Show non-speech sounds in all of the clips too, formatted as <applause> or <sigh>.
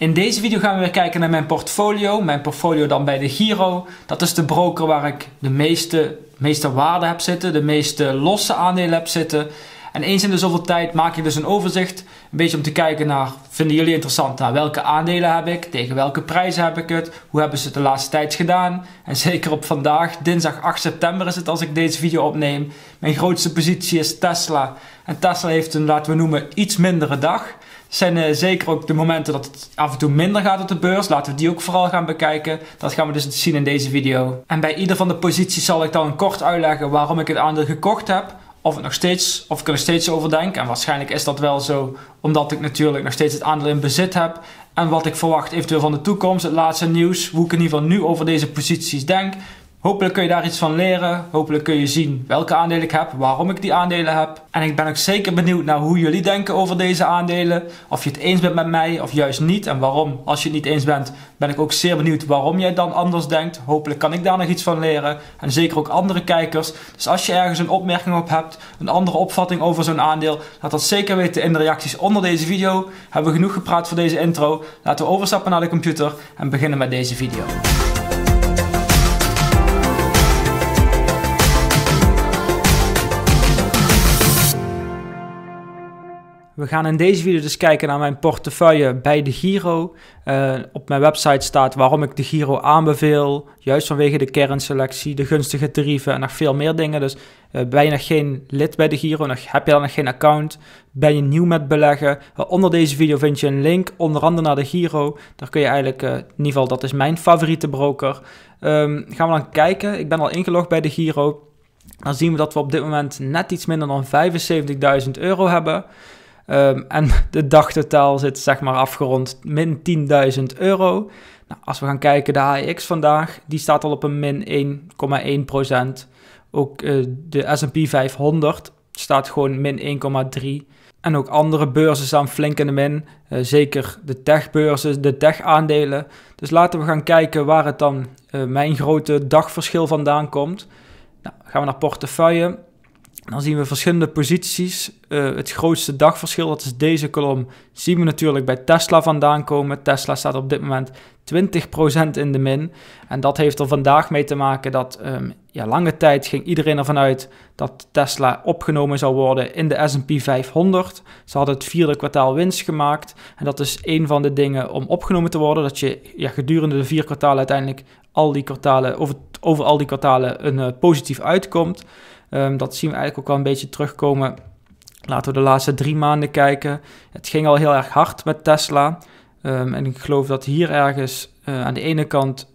In deze video gaan we weer kijken naar mijn portfolio. Mijn portfolio dan bij de Giro. Dat is de broker waar ik de meeste, meeste waarde heb zitten, de meeste losse aandelen heb zitten. En eens in de zoveel tijd maak ik dus een overzicht. Een beetje om te kijken naar, vinden jullie interessant? naar welke aandelen heb ik? Tegen welke prijzen heb ik het? Hoe hebben ze het de laatste tijd gedaan? En <laughs> zeker op vandaag, dinsdag 8 september is het als ik deze video opneem. Mijn grootste positie is Tesla. En Tesla heeft een, laten we noemen, iets mindere dag zijn uh, zeker ook de momenten dat het af en toe minder gaat op de beurs. Laten we die ook vooral gaan bekijken. Dat gaan we dus zien in deze video. En bij ieder van de posities zal ik dan kort uitleggen waarom ik het aandeel gekocht heb. Of, het nog steeds, of ik er nog steeds over denk. En waarschijnlijk is dat wel zo, omdat ik natuurlijk nog steeds het aandeel in bezit heb. En wat ik verwacht eventueel van de toekomst, het laatste nieuws. Hoe ik in ieder geval nu over deze posities denk. Hopelijk kun je daar iets van leren. Hopelijk kun je zien welke aandelen ik heb, waarom ik die aandelen heb. En ik ben ook zeker benieuwd naar hoe jullie denken over deze aandelen. Of je het eens bent met mij of juist niet en waarom. Als je het niet eens bent, ben ik ook zeer benieuwd waarom jij dan anders denkt. Hopelijk kan ik daar nog iets van leren. En zeker ook andere kijkers. Dus als je ergens een opmerking op hebt, een andere opvatting over zo'n aandeel, laat dat zeker weten in de reacties onder deze video. Hebben we genoeg gepraat voor deze intro? Laten we overstappen naar de computer en beginnen met deze video. We gaan in deze video dus kijken naar mijn portefeuille bij de Giro. Eh, op mijn website staat waarom ik de Giro aanbeveel. Juist vanwege de kernselectie, de gunstige tarieven en nog veel meer dingen. Dus eh, ben je nog geen lid bij de Giro, nog, heb je dan nog geen account? Ben je nieuw met beleggen? Eh, onder deze video vind je een link, onder andere naar de Giro. Daar kun je eigenlijk, in ieder geval dat is mijn favoriete broker. Um, gaan we dan kijken. Ik ben al ingelogd bij de Giro. Dan zien we dat we op dit moment net iets minder dan 75.000 euro hebben. Ehm, en <laughs> de dagtotaal zit zeg maar afgerond min 10.000 euro. Nou, als we gaan kijken, de AEX vandaag, die staat al op een min 1,1 Ook eh, de S&P 500 staat gewoon min 1,3. En ook andere beurzen staan flink in de min. Eh, zeker de techbeurzen, de tech-aandelen. Dus laten we gaan kijken waar het dan eh, mijn grote dagverschil vandaan komt. Nou, gaan we naar portefeuille. Dan zien we verschillende posities. Eh, het grootste dagverschil, dat is deze kolom, zien we natuurlijk bij Tesla vandaan komen. Tesla staat op dit moment 20% in de min. En dat heeft er vandaag mee te maken dat ehm, ja, lange tijd ging iedereen ervan uit dat Tesla opgenomen zou worden in de SP 500. Ze hadden het vierde kwartaal winst gemaakt. En dat is een van de dingen om opgenomen te worden. Dat je ja, gedurende de vier kwartalen uiteindelijk al die kwartalen, over, over al die kwartalen een eh, positief uitkomt. Ehm, dat zien we eigenlijk ook al een beetje terugkomen. Laten we de laatste drie maanden kijken. Het ging al heel erg hard met Tesla. Ehm, en ik geloof dat hier ergens eh, aan de ene kant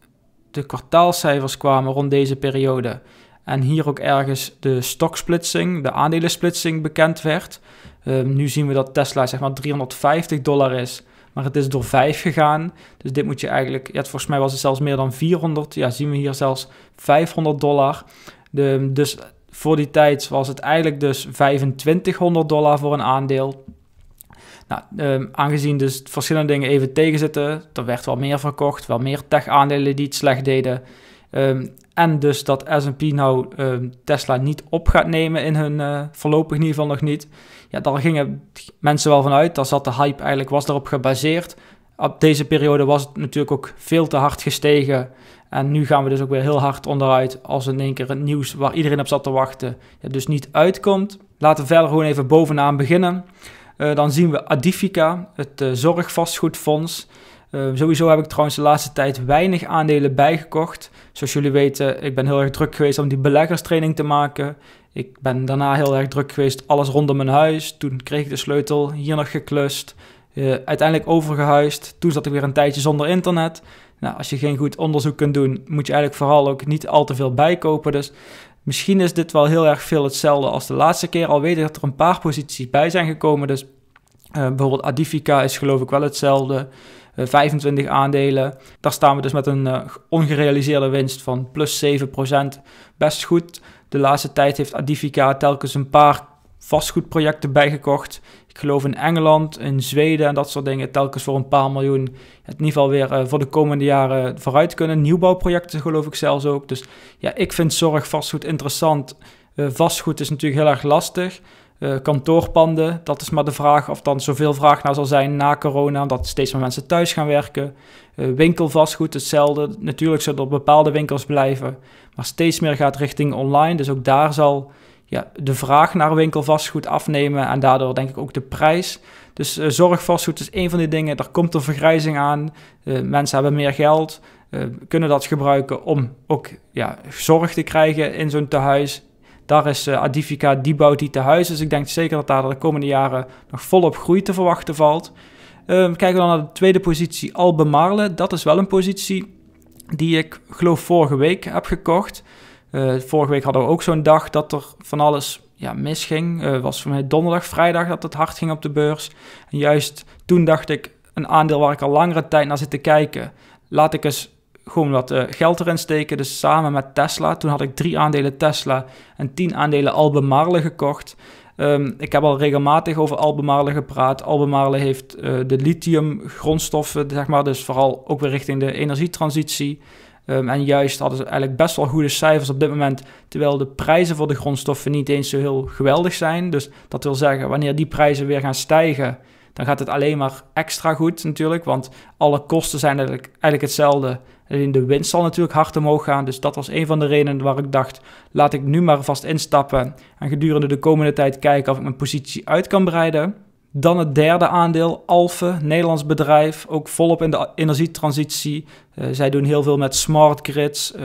de kwartaalcijfers kwamen rond deze periode. En hier ook ergens de stoksplitsing, de aandelensplitsing bekend werd. Ehm, nu zien we dat Tesla zeg maar 350 dollar is, maar het is door 5 gegaan. Dus dit moet je eigenlijk, ja, volgens mij was het zelfs meer dan 400. Ja, zien we hier zelfs 500 dollar. De, dus voor die tijd was het eigenlijk dus 2500 dollar voor een aandeel. Nou, ehm, aangezien dus verschillende dingen even tegenzitten, er werd wel meer verkocht, wel meer tech-aandelen die het slecht deden. Ehm, en dus dat S&P nou ehm, Tesla niet op gaat nemen in hun eh, voorlopig in ieder nog niet. Ja, daar gingen mensen wel vanuit. dat zat de hype eigenlijk was daarop gebaseerd op deze periode was het natuurlijk ook veel te hard gestegen. En nu gaan we dus ook weer heel hard onderuit als in één keer het nieuws waar iedereen op zat te wachten ja, dus niet uitkomt. Laten we verder gewoon even bovenaan beginnen. Eh, dan zien we Adifica, het eh, zorgvastgoedfonds. Eh, sowieso heb ik trouwens de laatste tijd weinig aandelen bijgekocht. Zoals jullie weten, ik ben heel erg druk geweest om die beleggerstraining te maken. Ik ben daarna heel erg druk geweest, alles rondom mijn huis. Toen kreeg ik de sleutel, hier nog geklust. Eh, uiteindelijk overgehuisd. Toen zat ik weer een tijdje zonder internet. Nou, als je geen goed onderzoek kunt doen, moet je eigenlijk vooral ook niet al te veel bijkopen. Dus misschien is dit wel heel erg veel hetzelfde als de laatste keer. Al weet ik dat er een paar posities bij zijn gekomen. Dus eh, bijvoorbeeld Adifica is geloof ik wel hetzelfde. 25 eh, aandelen. Daar staan we dus met een ongerealiseerde winst van plus 7%. Best goed. De laatste tijd heeft Adifica telkens een paar vastgoedprojecten bijgekocht. Ik geloof in Engeland, in Zweden en dat soort dingen. Telkens voor een paar miljoen. Het in ieder geval weer eh, voor de komende jaren vooruit kunnen. Nieuwbouwprojecten geloof ik zelfs ook. Dus ja, ik vind zorg vastgoed interessant. Eh, vastgoed is natuurlijk heel erg lastig. Eh, kantoorpanden, dat is maar de vraag of dan zoveel vraag naar zal zijn na corona, dat steeds meer mensen thuis gaan werken. Uh, winkelvastgoed, hetzelfde. Natuurlijk zullen er bepaalde winkels blijven, maar steeds meer gaat richting online. Dus ook daar zal ja, de vraag naar winkelvastgoed afnemen en daardoor denk ik ook de prijs. Dus eh, zorgvastgoed is een van die dingen. Er komt een vergrijzing aan. Eh, mensen hebben meer geld, eh, kunnen dat gebruiken om ook ja, zorg te krijgen in zo'n tehuis. Daar is Adivica, die bouwt die tehuis. Dus ik denk zeker dat daar de komende jaren nog volop groei te verwachten valt. Ehm, kijken we dan naar de tweede positie, Albemarle. Dat is wel een positie die ik geloof vorige week heb gekocht. Eh, vorige week hadden we ook zo'n dag dat er van alles ja, misging. Uh, was voor mij donderdag, vrijdag dat het hard ging op de beurs. En juist toen dacht ik, een aandeel waar ik al langere tijd naar zit te kijken. Laat ik eens gewoon wat eh, geld erin steken. Dus samen met Tesla. Toen had ik drie aandelen Tesla en tien aandelen Albemarle gekocht. Ehm, ik heb al regelmatig over Albemarle gepraat. Albemarle heeft de lithium grondstoffen, zeg maar, dus vooral ook weer richting de energietransitie. Ehm, en juist hadden ze eigenlijk best wel goede cijfers op dit moment, terwijl de prijzen voor de grondstoffen niet eens zo heel geweldig zijn. Dus dat wil zeggen, wanneer die prijzen weer gaan stijgen, dan gaat het alleen maar extra goed natuurlijk, want alle kosten zijn eigenlijk, eigenlijk hetzelfde. Alleen de winst zal natuurlijk hard omhoog gaan, dus dat was een van de redenen waar ik dacht, laat ik nu maar vast instappen en gedurende de komende tijd kijken of ik mijn positie uit kan breiden. Dan het derde aandeel, Alphen, Nederlands bedrijf, ook volop in de energietransitie. Eh, zij doen heel veel met smart grids, eh,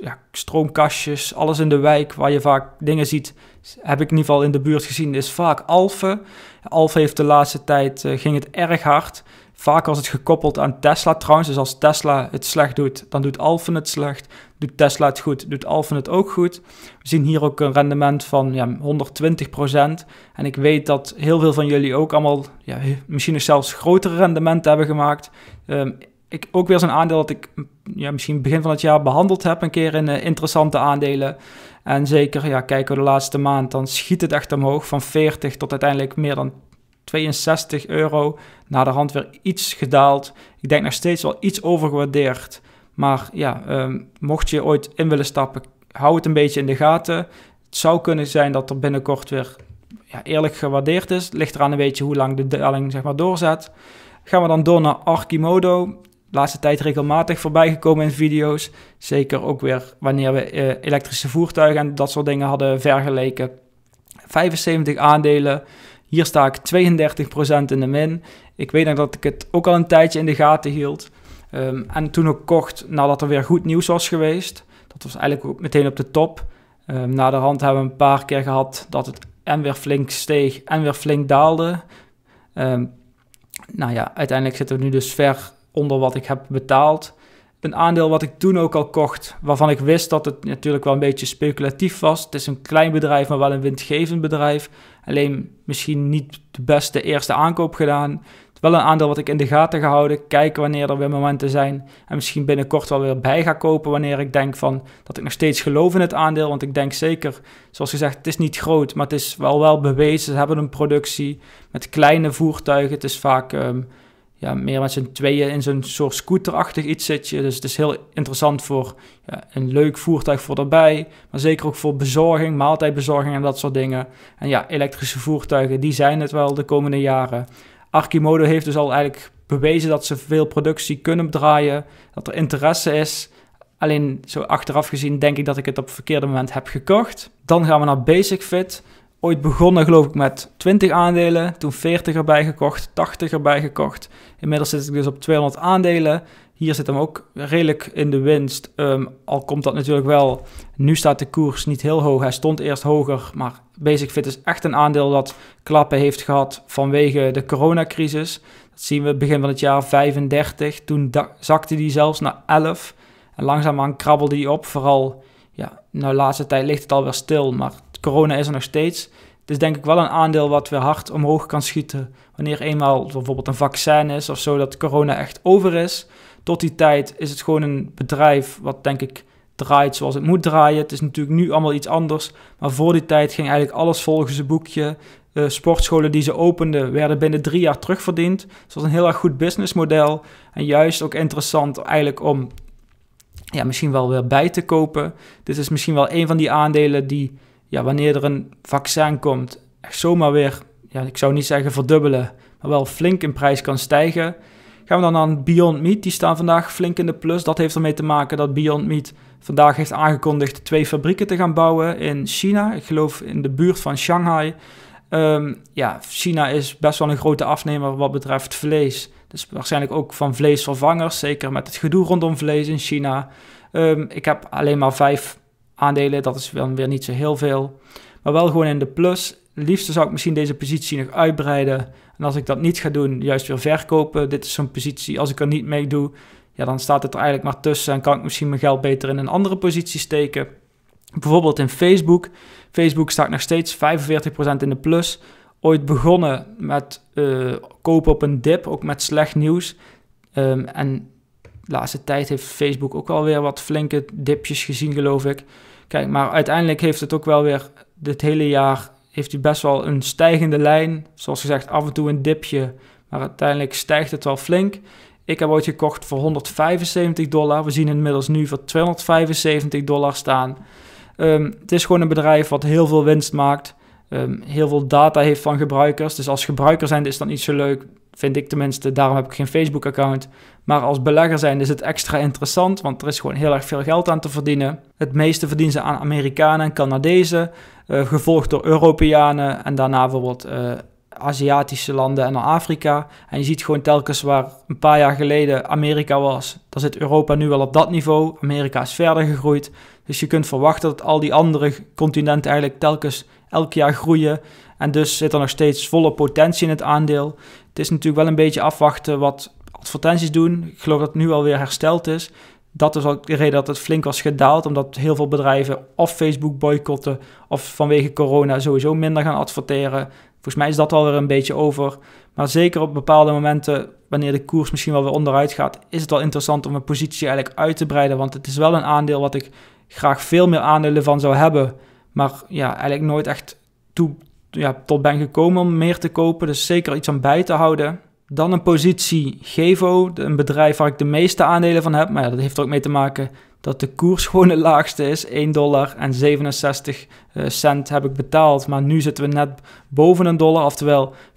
ja, stroomkastjes, alles in de wijk waar je vaak dingen ziet. Heb ik in ieder geval in de buurt gezien, is vaak Alphen. Alphen heeft de laatste tijd, eh, ging het erg hard. Vaak was het gekoppeld aan Tesla trouwens, dus als Tesla het slecht doet, dan doet Alphen het slecht. Doet Tesla het goed, doet Alphen het ook goed. We zien hier ook een rendement van ja, 120%. En ik weet dat heel veel van jullie ook allemaal ja, machines zelfs grotere rendementen hebben gemaakt. Ehm, ik, ook weer zo'n aandeel dat ik ja, misschien begin van het jaar behandeld heb, een keer in eh, interessante aandelen. En zeker, ja, kijken we de laatste maand, dan schiet het echt omhoog van 40 tot uiteindelijk meer dan 62 euro. Na de hand weer iets gedaald. Ik denk nog steeds wel iets overgewaardeerd. Maar ja, ehm, mocht je ooit in willen stappen, hou het een beetje in de gaten. Het zou kunnen zijn dat er binnenkort weer ja, eerlijk gewaardeerd is. ligt eraan een beetje hoe lang de daling zeg maar, doorzet. Gaan we dan door naar Archimodo? Laatste tijd regelmatig voorbij gekomen in video's. Zeker ook weer wanneer we eh, elektrische voertuigen en dat soort dingen hadden vergeleken. 75 aandelen. Hier sta ik 32% in de min. Ik weet nog dat ik het ook al een tijdje in de gaten hield. Ehm, en toen ook kocht nadat er weer goed nieuws was geweest. Dat was eigenlijk ook meteen op de top. Um, na de hand hebben we een paar keer gehad dat het en weer flink steeg en weer flink daalde. Ehm, nou ja, uiteindelijk zitten we nu dus ver onder wat ik heb betaald. Een aandeel wat ik toen ook al kocht, waarvan ik wist dat het natuurlijk wel een beetje speculatief was. Het is een klein bedrijf, maar wel een winstgevend bedrijf. Alleen misschien niet de beste eerste aankoop gedaan. Wel een aandeel wat ik in de gaten ga houden. Kijken wanneer er weer momenten zijn. En misschien binnenkort wel weer bij ga kopen. Wanneer ik denk van dat ik nog steeds geloof in het aandeel. Want ik denk zeker, zoals gezegd, het is niet groot. Maar het is wel wel bewezen. Ze hebben een productie met kleine voertuigen. Het is vaak ehm, ja, meer met z'n tweeën in zo'n soort scooterachtig iets zitje. Dus het is heel interessant voor ja, een leuk voertuig voor daarbij. Maar zeker ook voor bezorging, maaltijdbezorging en dat soort dingen. En ja, elektrische voertuigen, die zijn het wel de komende jaren. Archimodo heeft dus al eigenlijk bewezen dat ze veel productie kunnen draaien, dat er interesse is. Alleen zo achteraf gezien denk ik dat ik het op het verkeerde moment heb gekocht. Dan gaan we naar Basic Fit. Ooit begonnen geloof ik met 20 aandelen, toen 40 erbij gekocht, 80 erbij gekocht. Inmiddels zit ik dus op 200 aandelen. Hier zit hem ook redelijk in de winst. Ehm, al komt dat natuurlijk wel. Nu staat de koers niet heel hoog. Hij stond eerst hoger. Maar Basic Fit is echt een aandeel dat klappen heeft gehad vanwege de coronacrisis. Dat zien we begin van het jaar 35. Toen zakte die zelfs naar 11. En langzaamaan krabbelde die op. Vooral, ja, nou de laatste tijd ligt het alweer stil. Maar corona is er nog steeds. Het is denk ik wel een aandeel wat weer hard omhoog kan schieten. Wanneer eenmaal bijvoorbeeld een vaccin is of zo, dat corona echt over is. Tot die tijd is het gewoon een bedrijf wat denk ik draait zoals het moet draaien. Het is natuurlijk nu allemaal iets anders. Maar voor die tijd ging eigenlijk alles volgens een boekje. Uh, sportscholen die ze openden werden binnen drie jaar terugverdiend. Dus dat was een heel erg goed businessmodel. En juist ook interessant eigenlijk om ja, misschien wel weer bij te kopen. Dit is misschien wel een van die aandelen die ja, wanneer er een vaccin komt, zomaar weer, ja, ik zou niet zeggen verdubbelen, maar wel flink in prijs kan stijgen. Gaan we dan aan Beyond Meat, die staan vandaag flink in de plus. Dat heeft ermee te maken dat Beyond Meat vandaag heeft aangekondigd twee fabrieken te gaan bouwen in China. Ik geloof in de buurt van Shanghai. Ehm, ja, China is best wel een grote afnemer wat betreft vlees. Dus waarschijnlijk ook van vleesvervangers, zeker met het gedoe rondom vlees in China. Ehm, ik heb alleen maar vijf aandelen, dat is wel weer niet zo heel veel. Maar wel gewoon in de plus. Liefst zou ik misschien deze positie nog uitbreiden. En als ik dat niet ga doen, juist weer verkopen. Dit is zo'n positie. Als ik er niet mee doe, ja, dan staat het er eigenlijk maar tussen en kan ik misschien mijn geld beter in een andere positie steken. Bijvoorbeeld in Facebook. Facebook staat nog steeds 45% in de plus. Ooit begonnen met eh, kopen op een dip, ook met slecht nieuws. Ehm, en de laatste tijd heeft Facebook ook wel weer wat flinke dipjes gezien, geloof ik. Kijk, maar uiteindelijk heeft het ook wel weer dit hele jaar heeft hij best wel een stijgende lijn. Zoals gezegd, af en toe een dipje, maar uiteindelijk stijgt het wel flink. Ik heb ooit gekocht voor 175 dollar. We zien inmiddels nu voor 275 dollar staan. Ehm, het is gewoon een bedrijf wat heel veel winst maakt. Ehm, heel veel data heeft van gebruikers. Dus als gebruiker zijn is dat niet zo leuk. Vind ik tenminste. Daarom heb ik geen Facebook-account. Maar als belegger zijn is het extra interessant. Want er is gewoon heel erg veel geld aan te verdienen. Het meeste verdienen ze aan Amerikanen en Canadezen. Eh, gevolgd door Europeanen en daarna bijvoorbeeld eh, Aziatische landen en dan Afrika. En je ziet gewoon telkens waar een paar jaar geleden Amerika was, daar zit Europa nu wel op dat niveau. Amerika is verder gegroeid. Dus je kunt verwachten dat al die andere continenten eigenlijk telkens elk jaar groeien. En dus zit er nog steeds volle potentie in het aandeel. Het is natuurlijk wel een beetje afwachten wat advertenties doen. Ik geloof dat het nu alweer hersteld is dat is ook de reden dat het flink was gedaald, omdat heel veel bedrijven of Facebook boycotten of vanwege corona sowieso minder gaan adverteren. Volgens mij is dat al weer een beetje over. Maar zeker op bepaalde momenten, wanneer de koers misschien wel weer onderuit gaat, is het wel interessant om mijn positie eigenlijk uit te breiden. Want het is wel een aandeel wat ik graag veel meer aandelen van zou hebben. Maar ja, eigenlijk nooit echt toe, ja, tot ben gekomen om meer te kopen. Dus zeker iets aan bij te houden. Dan een positie Gevo, een bedrijf waar ik de meeste aandelen van heb. Maar dat heeft er ook mee te maken dat de koers <laughs> gewoon de laagste is. 1 dollar en 67 eh, cent heb ik betaald. Maar nu zitten we net boven een dollar, oftewel 40%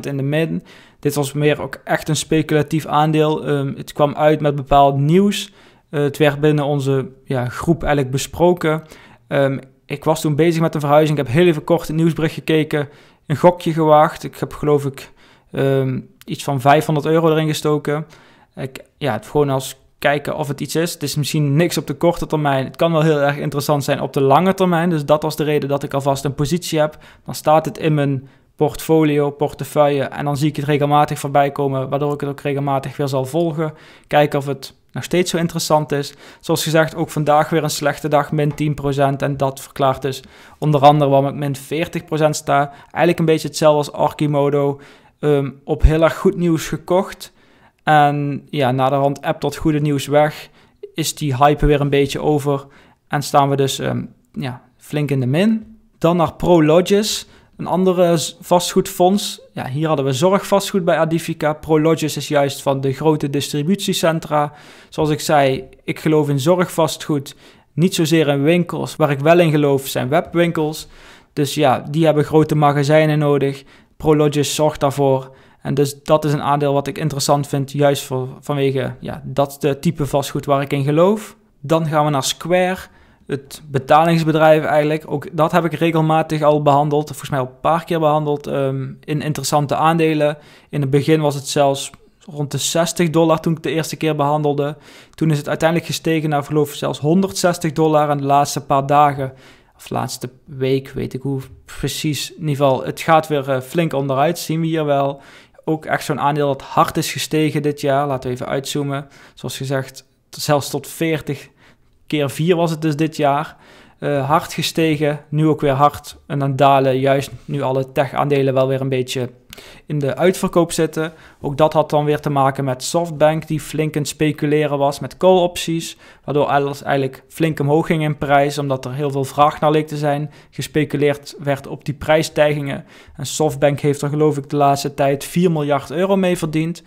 in de midden. Dit was meer ook echt een speculatief aandeel. Ehm, het kwam uit met bepaald nieuws. Eh, het werd binnen onze ja, groep eigenlijk besproken. Ehm, ik was toen bezig met een verhuizing. Ik heb heel even kort het nieuwsbericht gekeken. Een gokje gewaagd. Ik heb geloof ik Ehm, iets van 500 euro erin gestoken. Ik, ja, het gewoon als kijken of het iets is. Het is misschien niks op de korte termijn. Het kan wel heel erg interessant zijn op de lange termijn. Dus dat was de reden dat ik alvast een positie heb. Dan staat het in mijn portfolio, portefeuille. En dan zie ik het regelmatig voorbij komen, waardoor ik het ook regelmatig weer zal volgen. Kijken of het nog steeds zo interessant is. Zoals gezegd, ook vandaag weer een slechte dag, min 10%. En dat verklaart dus onder andere waarom ik min 40% sta. Eigenlijk een beetje hetzelfde als Archimodo. Ehm, op heel erg goed nieuws gekocht. En ja, de naderhand app dat goede nieuws weg. Is die hype weer een beetje over. En staan we dus ehm, ja, flink in de min. Dan naar Prologis, een andere vastgoedfonds. Ja, hier hadden we zorgvastgoed bij Adifica. Prologis is juist van de grote distributiecentra. Zoals ik zei, ik geloof in zorgvastgoed. Niet zozeer in winkels. Waar ik wel in geloof zijn webwinkels. Dus ja, die hebben grote magazijnen nodig. Prologis zorgt daarvoor. En dus dat is een aandeel wat ik interessant vind, juist voor, vanwege ja, dat type vastgoed waar ik in geloof. Dan gaan we naar Square, het betalingsbedrijf eigenlijk. Ook dat heb ik regelmatig al behandeld, volgens mij al een paar keer behandeld, ehm, in interessante aandelen. In het begin was het zelfs rond de 60 dollar toen ik de eerste keer behandelde. Toen is het uiteindelijk gestegen naar geloof ik zelfs 160 dollar in de laatste paar dagen laatste week, weet ik hoe precies. In ieder geval, het gaat weer eh, flink onderuit, zien we hier wel. Ook echt zo'n aandeel dat hard is gestegen dit jaar. Laten we even uitzoomen. Zoals gezegd, zelfs tot 40 keer 4 was het dus dit jaar. Eh, hard gestegen, nu ook weer hard. En dan dalen juist nu alle tech-aandelen wel weer een beetje in de uitverkoop zitten. Ook dat had dan weer te maken met Softbank, die flink in speculeren was met call-opties. Waardoor alles eigenlijk flink omhoog ging in prijs, omdat er heel veel vraag naar leek te zijn. Gespeculeerd werd op die prijsstijgingen. En Softbank heeft er geloof ik de laatste tijd 4 miljard euro mee verdiend.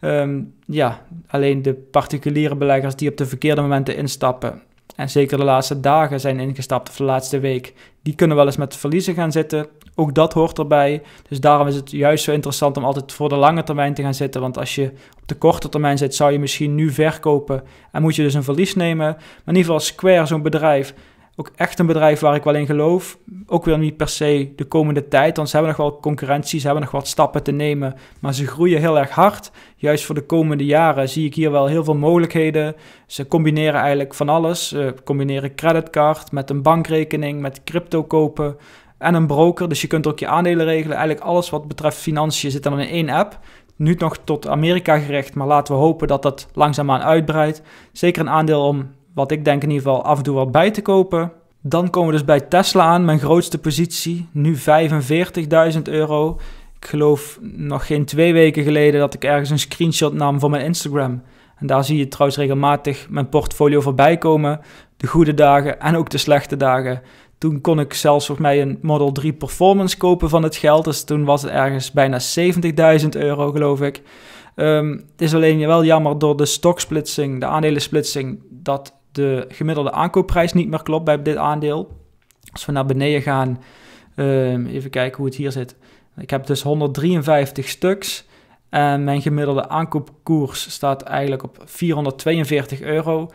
Ehm, ja, alleen de particuliere beleggers die op de verkeerde momenten instappen, en zeker de laatste dagen zijn ingestapt of de laatste week, die kunnen wel eens met verliezen gaan zitten. Ook dat hoort erbij. Dus daarom is het juist zo interessant om altijd voor de lange termijn te gaan zitten. Want als je op de korte termijn zit, zou je misschien nu verkopen en moet je dus een verlies nemen. Maar in ieder geval Square, zo'n bedrijf, ook echt een bedrijf waar ik wel in geloof. Ook weer niet per se de komende tijd, want ze hebben nog wel concurrentie, ze hebben nog wat stappen te nemen. Maar ze groeien heel erg hard. Juist voor de komende jaren zie ik hier wel heel veel mogelijkheden. Ze combineren eigenlijk van alles. Ze combineren creditcard met een bankrekening, met crypto kopen en een broker. Dus je kunt ook je aandelen regelen. Eigenlijk alles wat betreft financiën zit dan in één app. Nu nog tot Amerika gericht, maar laten we hopen dat dat langzaamaan uitbreidt. Zeker een aandeel om, wat ik denk in ieder geval, af en toe wat bij te kopen. Dan komen we dus bij Tesla aan, mijn grootste positie. Nu 45.000 euro. Ik geloof nog geen twee weken geleden dat ik ergens een screenshot nam van mijn Instagram. En daar zie je trouwens regelmatig mijn portfolio voorbij komen. De goede dagen en ook de slechte dagen. Toen kon ik zelfs voor mij een Model 3 Performance kopen van het geld. Dus toen was het ergens bijna 70.000 euro, geloof ik. Ehm, het is alleen wel jammer door de stoksplitsing, de aandelensplitsing, dat de gemiddelde aankoopprijs niet meer klopt bij dit aandeel. Als we naar beneden gaan, ehm, even kijken hoe het hier zit. Ik heb dus 153 stuks. En mijn gemiddelde aankoopkoers staat eigenlijk op 442 euro.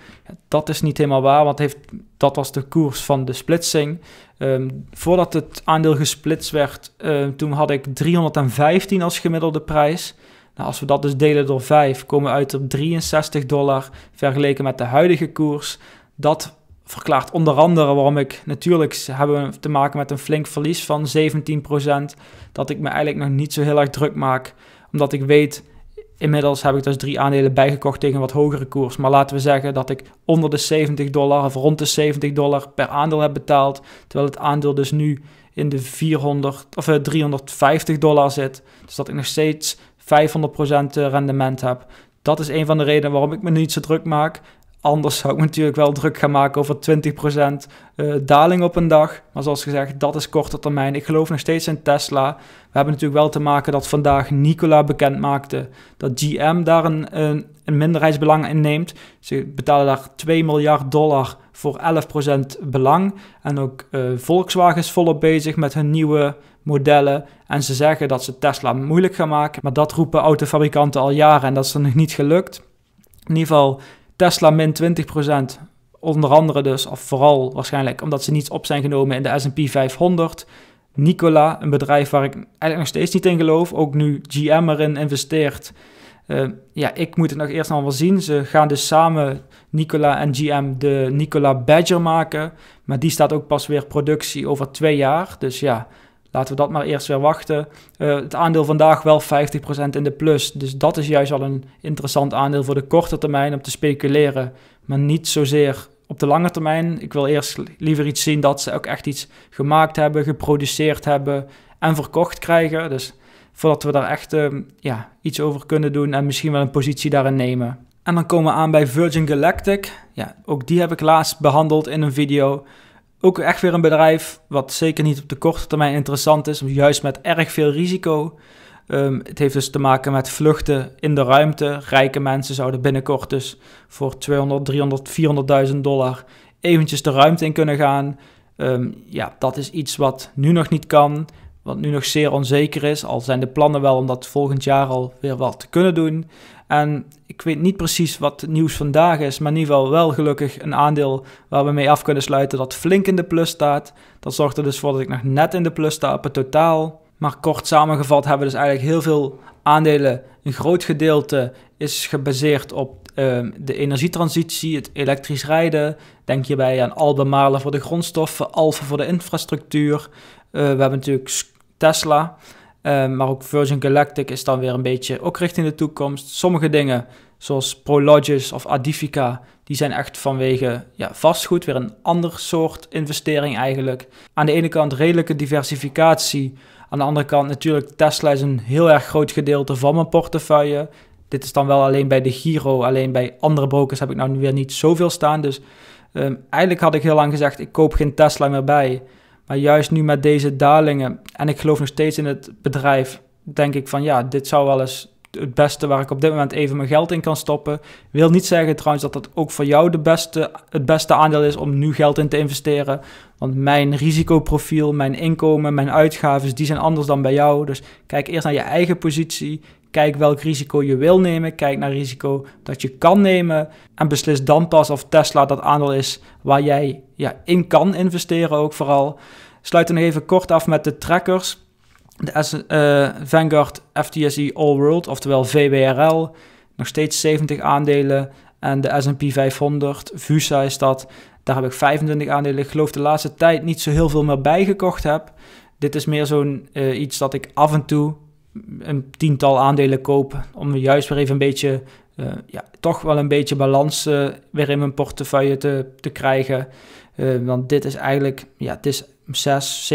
Dat is niet helemaal waar, want heeft, dat was de koers van de splitsing. Ehm, voordat het aandeel gesplitst werd, ehm, toen had ik 315 als gemiddelde prijs. Nou, als we dat dus delen door 5, komen we uit op 63 dollar vergeleken met de huidige koers. Dat verklaart onder andere waarom ik natuurlijk hebben we te maken met een flink verlies van 17%. Dat ik me eigenlijk nog niet zo heel erg druk maak omdat ik weet, inmiddels heb ik dus drie aandelen bijgekocht tegen wat hogere koers. Maar laten we zeggen dat ik onder de 70 dollar of rond de 70 dollar per aandeel heb betaald. Terwijl het aandeel dus nu in de 400 of 350 eh, dollar zit. Dus dat ik nog steeds 500% eh, rendement heb. Dat is een van de redenen waarom ik me niet zo druk maak. Anders zou ik me natuurlijk wel druk gaan maken over 20% eh, daling op een dag. Maar zoals gezegd, dat is korte termijn. Ik geloof nog steeds in Tesla. We hebben natuurlijk wel te maken dat vandaag Nikola bekend maakte dat GM daar een, minderheidsbelang in neemt. Ze betalen daar 2 miljard dollar voor 11% belang. En ook eh, Volkswagen is volop bezig met hun nieuwe modellen. En ze zeggen dat ze Tesla moeilijk gaan maken. Maar dat roepen autofabrikanten al jaren en dat is er nog niet gelukt. In ieder geval, Tesla min 20%. Onder andere dus, of vooral waarschijnlijk, omdat ze niets op zijn genomen in de S&P 500. Nicola, een bedrijf waar ik eigenlijk nog steeds niet in geloof. Ook nu GM erin investeert. Eh, ja, ik moet het nog eerst allemaal zien. Ze gaan dus samen Nicola en GM de Nicola Badger maken. Maar die staat ook pas weer productie over twee jaar. Dus ja, Laten we dat maar eerst weer wachten. Eh, het aandeel vandaag wel 50% in de plus. Dus dat is juist al een interessant aandeel voor de korte termijn om te speculeren. Maar niet zozeer op de lange termijn. Ik wil eerst liever iets zien dat ze ook echt iets gemaakt hebben, geproduceerd hebben en verkocht krijgen. Dus voordat we daar echt ehm, ja, iets over kunnen doen en misschien wel een positie daarin nemen. En dan komen we aan bij Virgin Galactic. Ja, ook die heb ik laatst behandeld in een video. Ook echt weer een bedrijf wat zeker niet op de korte termijn interessant is, juist met erg veel risico. Ehm, het heeft dus te maken met vluchten in de ruimte. Rijke mensen zouden binnenkort dus voor 200, 300, 400.000 dollar eventjes de ruimte in kunnen gaan. Ehm, ja, dat is iets wat nu nog niet kan. Wat nu nog zeer onzeker is, al zijn de plannen wel om dat volgend jaar al weer wat te kunnen doen. En ik weet niet precies wat het nieuws vandaag is, maar in ieder geval wel gelukkig een aandeel waar we mee af kunnen sluiten dat flink in de plus staat. Dat zorgt er dus voor dat ik nog net in de plus sta op het totaal. Maar kort samengevat hebben we dus eigenlijk heel veel aandelen. Een groot gedeelte is gebaseerd op ehm, de energietransitie, het elektrisch rijden. Denk hierbij aan Albemarle voor de grondstoffen, Alfa voor de infrastructuur. Eh, we hebben natuurlijk Tesla. Ehm, maar ook Virgin Galactic is dan weer een beetje ook richting de toekomst. Sommige dingen, zoals Prologis of Adifica, die zijn echt vanwege ja, vastgoed weer een ander soort investering eigenlijk. Aan de ene kant redelijke diversificatie. Aan de andere kant natuurlijk Tesla is een heel erg groot gedeelte van mijn portefeuille. Dit is dan wel alleen bij de Giro, alleen bij andere brokers heb ik nou weer niet zoveel staan. Dus ehm, eigenlijk had ik heel lang gezegd, ik koop geen Tesla meer bij. Maar juist nu met deze dalingen, en ik geloof nog steeds in het bedrijf, denk ik van ja, dit zou wel eens het beste waar ik op dit moment even mijn geld in kan stoppen. Wil niet zeggen trouwens dat dat ook voor jou de beste, het beste aandeel is om nu geld in te investeren. Want mijn risicoprofiel, mijn inkomen, mijn uitgaven, die zijn anders dan bij jou. Dus kijk eerst naar je eigen positie. Kijk welk risico je wil nemen. Kijk naar risico dat je kan nemen. En beslis dan pas of Tesla dat aandeel is waar jij ja, in kan investeren ook vooral. Sluit dan even kort af met de trackers de uh, Vanguard FTSE All World, oftewel VWRL, nog steeds 70 aandelen. En de S&P 500, VUSA is dat, daar heb ik 25 aandelen. Ik geloof de laatste tijd niet zo heel veel meer bijgekocht heb. Dit is meer zo'n eh, iets dat ik af en toe een tiental aandelen koop. Om juist weer even een beetje, eh, ja, toch wel een beetje balans weer in mijn portefeuille te, te krijgen. want dit is eigenlijk, ja, het is 6,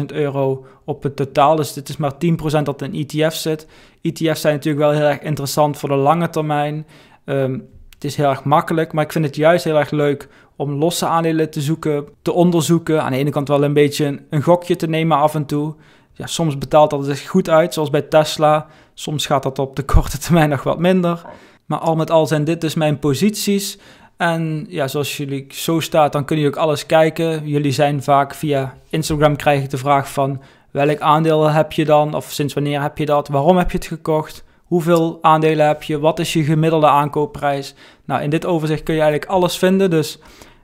7.000 euro op het totaal. Dus dit is maar 10% dat in ETF zit. ETF's zijn natuurlijk wel heel erg interessant voor de lange termijn. Ehm, het is heel erg makkelijk, maar ik vind het juist heel erg leuk om losse aandelen te zoeken, te onderzoeken. Aan de ene kant wel een beetje een, gokje te nemen af en toe. Ja, soms betaalt dat zich goed uit, zoals bij Tesla. Soms gaat dat op de <laughs> korte termijn nog wat minder. Maar al met al zijn dit dus mijn posities. En ja, zoals jullie zo staat, dan kunnen jullie ook alles kijken. Jullie zijn vaak via Instagram krijg ik de vraag van welk aandeel heb je dan? Of sinds wanneer heb je dat? Waarom heb je het gekocht? Hoeveel aandelen heb je? Wat is je gemiddelde aankoopprijs? Nou, in dit overzicht kun je eigenlijk alles vinden. Dus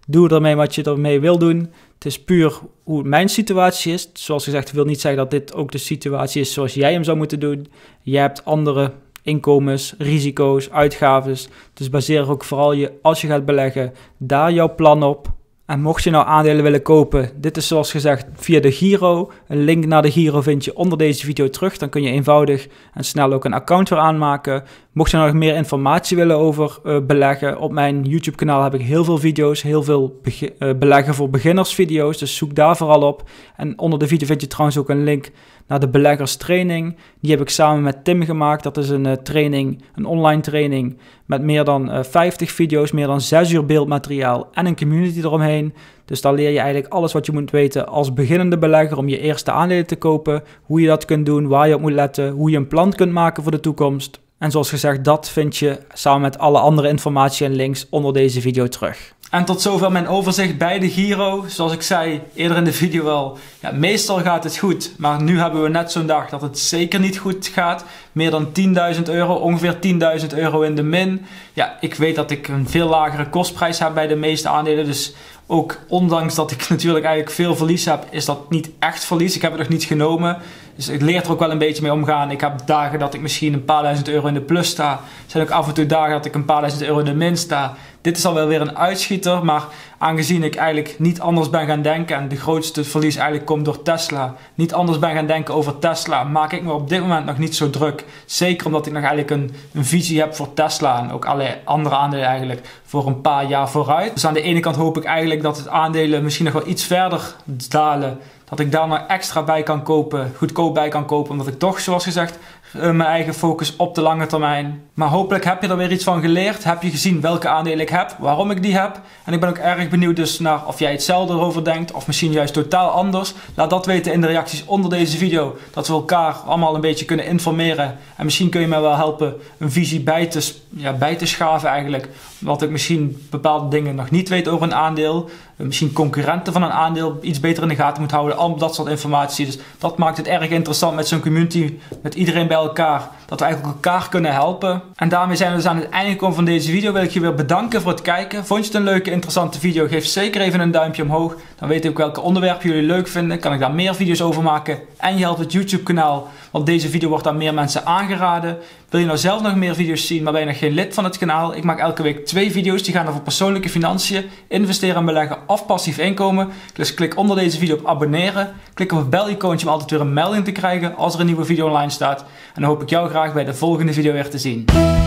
doe ermee wat je ermee wil doen. Het is puur hoe mijn situatie is. Zoals gezegd, wil niet zeggen dat dit ook de situatie is zoals jij hem zou moeten doen. Jij hebt andere inkomens, risico's, uitgaves. Dus baseer ook vooral je, als je gaat beleggen, daar jouw plan op. En mocht je nou aandelen willen kopen, dit is zoals gezegd via de Giro. Een link naar de Giro vind je onder deze video terug. Dan kun je eenvoudig en snel ook een account weer aanmaken. Mocht je nou nog meer informatie willen over eh, beleggen, op mijn YouTube kanaal heb ik heel veel video's, heel veel eh, beleggen voor beginners video's. Dus zoek daar vooral op. En onder de video vind je trouwens ook een link naar de beleggerstraining. Die heb ik samen met Tim gemaakt. Dat is een eh, training, een online training met meer dan 50 eh, video's, meer dan 6 uur beeldmateriaal en een community eromheen. Dus daar leer je eigenlijk alles wat je moet weten als beginnende belegger om je eerste aandelen te kopen, hoe je dat kunt doen, waar je op moet letten, hoe je een plan kunt maken voor de toekomst. En zoals gezegd, dat vind je samen met alle andere informatie en links onder deze video terug. En tot zover mijn overzicht bij de Giro. Zoals ik zei eerder in de video al, ja, meestal gaat het goed. Maar nu hebben we net zo'n dag dat het zeker niet goed gaat. Meer dan 10.000 euro, ongeveer 10.000 euro in de min. Ja, ik weet dat ik een veel lagere kostprijs heb bij de meeste aandelen. Dus ook ondanks dat ik <laughs> natuurlijk eigenlijk veel verlies heb, is dat niet echt verlies. Ik heb het nog niet genomen. Dus ik leer er ook wel een beetje mee omgaan. Ik heb dagen dat ik misschien een paar duizend euro in de plus sta. Er zijn ook af en toe dagen dat ik een paar duizend euro in de min sta. Dit is al wel weer een uitschieter, maar aangezien ik eigenlijk niet anders ben gaan denken en de grootste verlies eigenlijk komt door Tesla, niet anders ben gaan denken over Tesla, maak ik me op dit moment nog niet zo druk. Zeker omdat ik nog eigenlijk een, een visie heb voor Tesla en ook alle andere aandelen eigenlijk voor een paar jaar vooruit. Dus aan de ene kant hoop ik eigenlijk dat het aandelen misschien nog wel iets verder dalen. Dat ik daar nog extra bij kan kopen, goedkoop bij kan kopen, omdat ik toch, zoals gezegd, eh, mijn eigen focus op de lange termijn. Maar hopelijk heb je er weer iets van geleerd. Heb je gezien welke aandelen ik heb, waarom ik die heb. En ik ben ook erg benieuwd dus naar of jij hetzelfde erover denkt of misschien juist totaal anders. Laat dat weten in de reacties onder deze video. Dat we elkaar allemaal een beetje kunnen informeren. En misschien kun je mij wel helpen een visie bij te, ja, bij te schaven eigenlijk. Wat ik misschien bepaalde dingen nog niet weet over een aandeel misschien concurrenten van een aandeel iets beter in de gaten moet houden. Al dat soort informatie. Dus dat maakt het erg interessant met zo'n community, met iedereen bij elkaar. Dat we eigenlijk elkaar kunnen helpen. En daarmee zijn we dus aan het einde gekomen van deze video. Wil ik je weer bedanken voor het kijken. Vond je het een leuke, interessante video? Geef zeker even een duimpje omhoog. Dan weet ik welke onderwerpen jullie leuk vinden. Kan ik daar meer video's over maken. En je helpt het YouTube kanaal, want deze video wordt aan meer mensen aangeraden. Wil je nou zelf nog meer video's zien, maar ben je nog geen lid van het kanaal? Ik maak elke week twee video's die gaan over persoonlijke financiën, investeren en beleggen of passief inkomen. Dus klik onder deze video op abonneren. Klik op het bel-icoontje om altijd weer een melding te krijgen als er een nieuwe video online staat. En dan hoop ik jou graag bij de volgende video weer te zien.